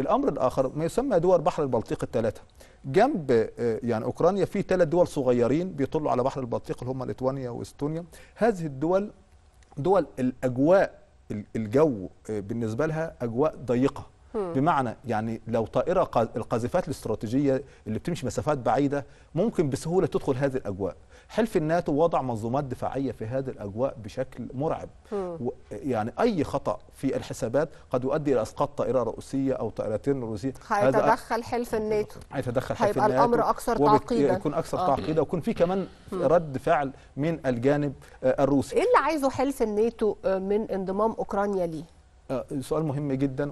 الامر الاخر ما يسمى دول بحر البلطيق الثلاثه جنب آه، يعني اوكرانيا في ثلاث دول صغيرين بيطلوا على بحر البلطيق اللي هم ليتوانيا واستونيا هذه الدول دول الاجواء الجو آه، بالنسبه لها اجواء ضيقه بمعنى يعني لو طائره القاذفات الاستراتيجيه اللي بتمشي مسافات بعيده ممكن بسهوله تدخل هذه الاجواء حلف الناتو وضع منظومات دفاعيه في هذه الاجواء بشكل مرعب يعني اي خطا في الحسابات قد يؤدي الى اسقاط طائره رؤسية او طائرتين روسية هيتدخل حلف الناتو هيتدخل حلف الناتو هيبقى الامر اكثر تعقيدا يكون اكثر آه. تعقيدا ويكون في كمان رد فعل من الجانب آه، الروسي ايه اللي عايزه حلف الناتو آه، من انضمام اوكرانيا ليه آه، سؤال مهم جدا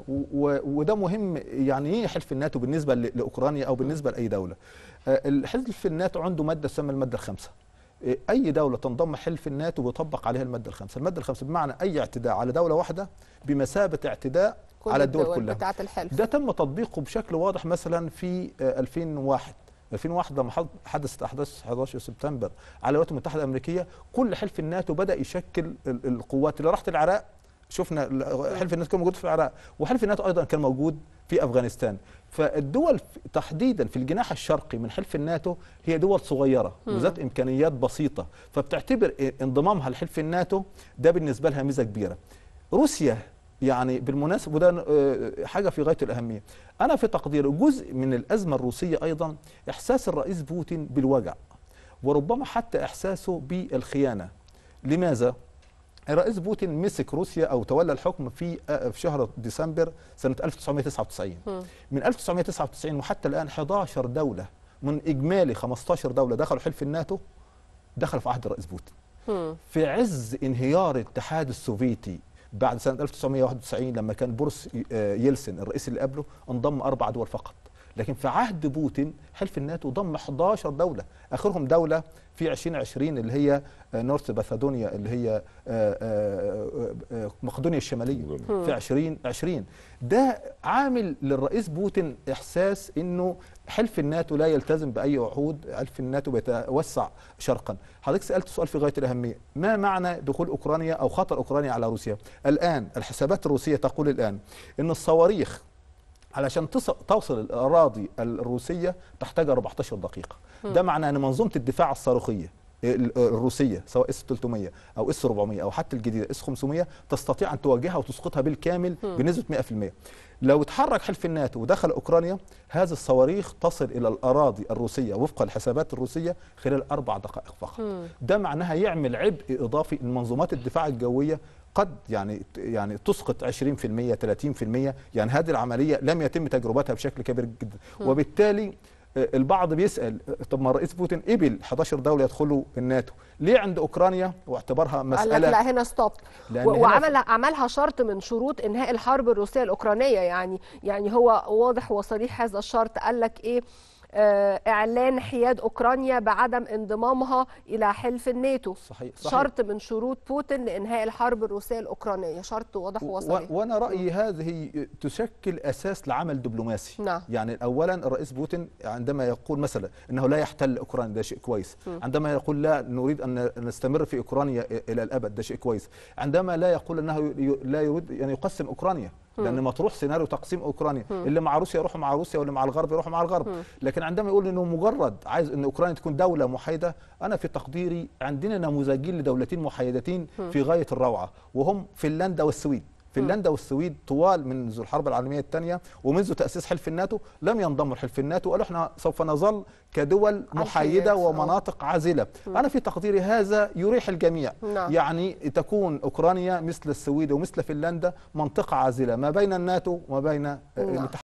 وده مهم يعني ايه حلف الناتو بالنسبه لاوكرانيا او بالنسبه لاي دوله آه، الحلف الناتو عنده ماده تسمى الماده الخامسه آه، اي دوله تنضم حلف الناتو بيطبق عليها الماده الخامسه الماده الخامسه بمعنى اي اعتداء على دوله واحده بمثابه اعتداء كل على الدول, الدول كلها الحلف. ده تم تطبيقه بشكل واضح مثلا في 2001 2001 لما حدثت احداث 11 سبتمبر على الولايات المتحده الامريكيه كل حلف الناتو بدا يشكل القوات اللي راحت العراق شفنا حلف الناتو كان موجود في العراق وحلف الناتو ايضا كان موجود في افغانستان فالدول تحديدا في الجناح الشرقي من حلف الناتو هي دول صغيره وذات امكانيات بسيطه فبتعتبر انضمامها لحلف الناتو ده بالنسبه لها ميزه كبيره روسيا يعني بالمناسبه وده آه، حاجه في غايه الاهميه انا في تقدير جزء من الازمه الروسيه ايضا احساس الرئيس بوتين بالوجع وربما حتى احساسه بالخيانه لماذا الرئيس بوتين مسك روسيا او تولى الحكم في آه، في شهر ديسمبر سنه 1999 من 1999 وحتى الان 11 دوله من اجمالي 15 دوله دخلوا حلف الناتو دخلوا في عهد الرئيس بوتين في عز انهيار الاتحاد السوفيتي بعد سنه 1991 لما كان بورس آه، يلسن الرئيس اللي قبله انضم اربع دول فقط لكن في عهد بوتين حلف الناتو ضم 11 دولة آخرهم دولة في 2020 اللي هي آه، نورث باثادونيا اللي هي آه، آه، مقدونيا الشمالية في 2020 ده عامل للرئيس بوتين إحساس إنه حلف الناتو لا يلتزم بأي عهود حلف الناتو بيتوسع شرقا حضرتك سألت سؤال في غاية الأهمية ما معنى دخول أوكرانيا أو خطر أوكرانيا على روسيا الآن الحسابات الروسية تقول الآن إن الصواريخ علشان توصل الاراضي الروسيه تحتاج 14 دقيقه ده معناه ان منظومه الدفاع الصاروخيه الروسيه سواء اس 300 او اس 400 او حتى الجديده اس 500 تستطيع ان تواجهها وتسقطها بالكامل بنسبه 100% لو اتحرك حلف الناتو ودخل اوكرانيا هذه الصواريخ تصل الى الاراضي الروسيه وفق الحسابات الروسيه خلال اربع دقائق فقط ده معناها يعمل عبء اضافي لمنظومات الدفاع الجويه قد يعني يعني تسقط 20% 30% يعني هذه العمليه لم يتم تجربتها بشكل كبير جدا وبالتالي آه، البعض بيسال آه، طب ما الرئيس بوتين قبل 11 دوله يدخلوا الناتو ليه عند اوكرانيا واعتبرها مساله لا هنا ستوب وعمل عملها شرط من شروط انهاء الحرب الروسيه الاوكرانيه يعني يعني هو واضح وصريح هذا الشرط قال لك ايه آه، اعلان حياد اوكرانيا بعدم انضمامها الى حلف الناتو صحيح. صحيح. شرط من شروط بوتين لانهاء الحرب الروسيه الاوكرانيه شرط واضح وصريح وانا رايي هذه تشكل اساس لعمل دبلوماسي نعم. يعني اولا الرئيس بوتين عندما يقول مثلا انه لا يحتل اوكرانيا ده شيء كويس م. عندما يقول لا نريد ان نستمر في اوكرانيا الى الابد ده شيء كويس عندما لا يقول انه لا يريد ان يقسم اوكرانيا لان مطروح سيناريو تقسيم اوكرانيا اللي مع روسيا يروحوا مع روسيا واللي مع الغرب يروحوا مع الغرب لكن عندما يقول انه مجرد عايز ان اوكرانيا تكون دوله محايده انا في تقديري عندنا نموذجين لدولتين محايدتين في غايه الروعه وهم فنلندا والسويد فنلندا والسويد طوال منذ الحرب العالميه الثانيه ومنذ تاسيس حلف الناتو لم ينضموا لحلف الناتو قالوا احنا سوف نظل كدول محايده آه. ومناطق عازله انا في تقديري هذا يريح الجميع نعم. يعني تكون اوكرانيا مثل السويد ومثل فنلندا منطقه عازله ما بين الناتو وما بين آه، نعم.